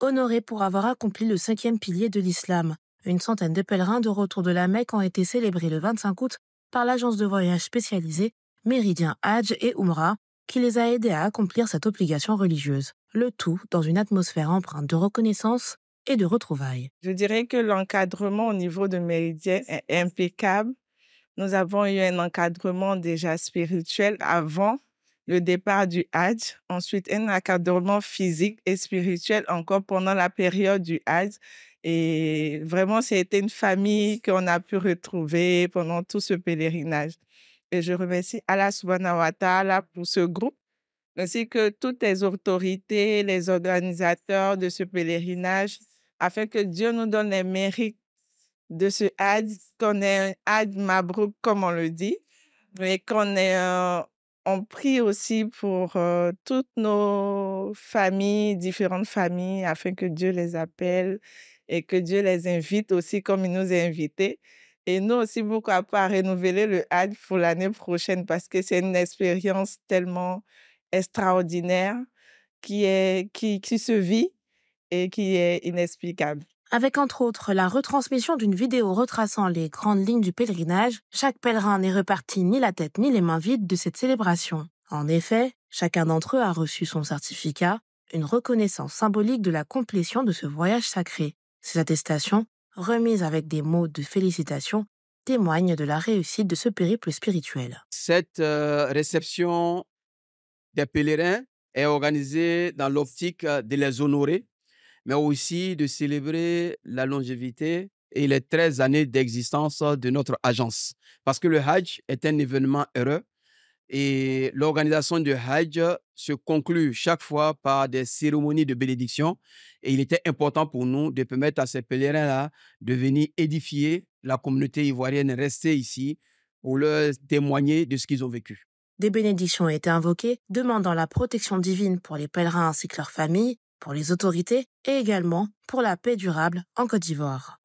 honorés pour avoir accompli le cinquième pilier de l'islam. Une centaine de pèlerins de retour de la Mecque ont été célébrés le 25 août par l'agence de voyage spécialisée Méridien Hajj et Umrah, qui les a aidés à accomplir cette obligation religieuse. Le tout dans une atmosphère empreinte de reconnaissance et de retrouvailles. Je dirais que l'encadrement au niveau de Méridien est impeccable. Nous avons eu un encadrement déjà spirituel avant le départ du Hadj, ensuite un accadrement physique et spirituel encore pendant la période du Hadj. Et vraiment, c'était une famille qu'on a pu retrouver pendant tout ce pèlerinage. Et je remercie Allah subhanahu wa ta'ala pour ce groupe, ainsi que toutes les autorités, les organisateurs de ce pèlerinage, afin que Dieu nous donne les mérites de ce Hadj, qu'on ait un Hajj Mabrouk, comme on le dit, mais qu'on ait un on prie aussi pour toutes nos familles, différentes familles, afin que Dieu les appelle et que Dieu les invite aussi comme il nous a invités. Et nous aussi, pourquoi pas renouveler le HAD pour l'année prochaine parce que c'est une expérience tellement extraordinaire qui, est, qui, qui se vit et qui est inexplicable avec entre autres la retransmission d'une vidéo retraçant les grandes lignes du pèlerinage, chaque pèlerin n'est reparti ni la tête ni les mains vides de cette célébration. En effet, chacun d'entre eux a reçu son certificat, une reconnaissance symbolique de la complétion de ce voyage sacré. Ces attestations, remises avec des mots de félicitations, témoignent de la réussite de ce périple spirituel. Cette euh, réception des pèlerins est organisée dans l'optique euh, de les honorer mais aussi de célébrer la longévité et les 13 années d'existence de notre agence. Parce que le Hajj est un événement heureux et l'organisation du Hajj se conclut chaque fois par des cérémonies de bénédiction. Et il était important pour nous de permettre à ces pèlerins-là de venir édifier la communauté ivoirienne restée ici pour leur témoigner de ce qu'ils ont vécu. Des bénédictions ont été invoquées, demandant la protection divine pour les pèlerins ainsi que leurs familles, pour les autorités et également pour la paix durable en Côte d'Ivoire.